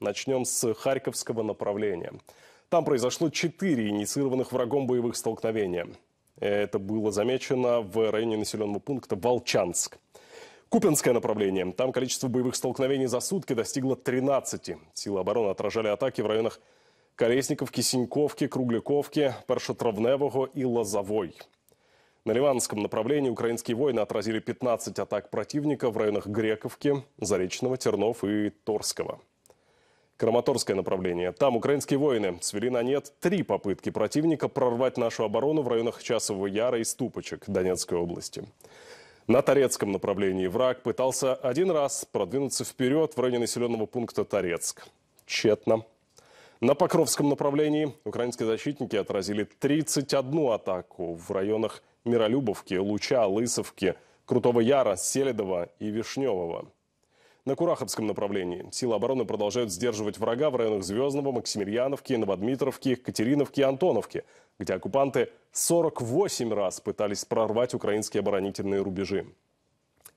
Начнем с Харьковского направления. Там произошло четыре инициированных врагом боевых столкновения. Это было замечено в районе населенного пункта Волчанск. Купинское направление. Там количество боевых столкновений за сутки достигло 13. Силы обороны отражали атаки в районах Колесников, Кисеньковки, Кругляковки, Першотравневого и Лозовой. На Ливанском направлении украинские войны отразили 15 атак противника в районах Грековки, Заречного, Тернов и Торского. Краматорское направление. Там украинские воины свели на нет три попытки противника прорвать нашу оборону в районах Часового Яра и Ступочек Донецкой области. На Торецком направлении враг пытался один раз продвинуться вперед в районе населенного пункта Торецк. Тщетно. На Покровском направлении украинские защитники отразили 31 атаку в районах Миролюбовки, Луча, Лысовки, Крутого Яра, Селедова и Вишневого. На Кураховском направлении силы обороны продолжают сдерживать врага в районах Звездного, Максимирьяновки, Новодмитровки, Екатериновки и Антоновки, где оккупанты 48 раз пытались прорвать украинские оборонительные рубежи.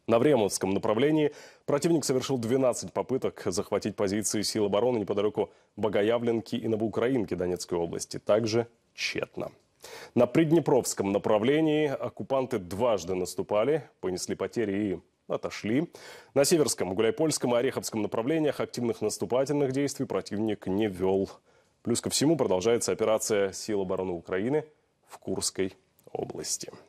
На Времонском направлении противник совершил 12 попыток захватить позиции сил обороны неподалеку Богоявленки и Новоукраинки Донецкой области. Также тщетно. На Приднепровском направлении оккупанты дважды наступали, понесли потери и отошли. На Северском, Гуляйпольском и Ореховском направлениях активных наступательных действий противник не вел. Плюс ко всему продолжается операция сил обороны Украины в Курской области.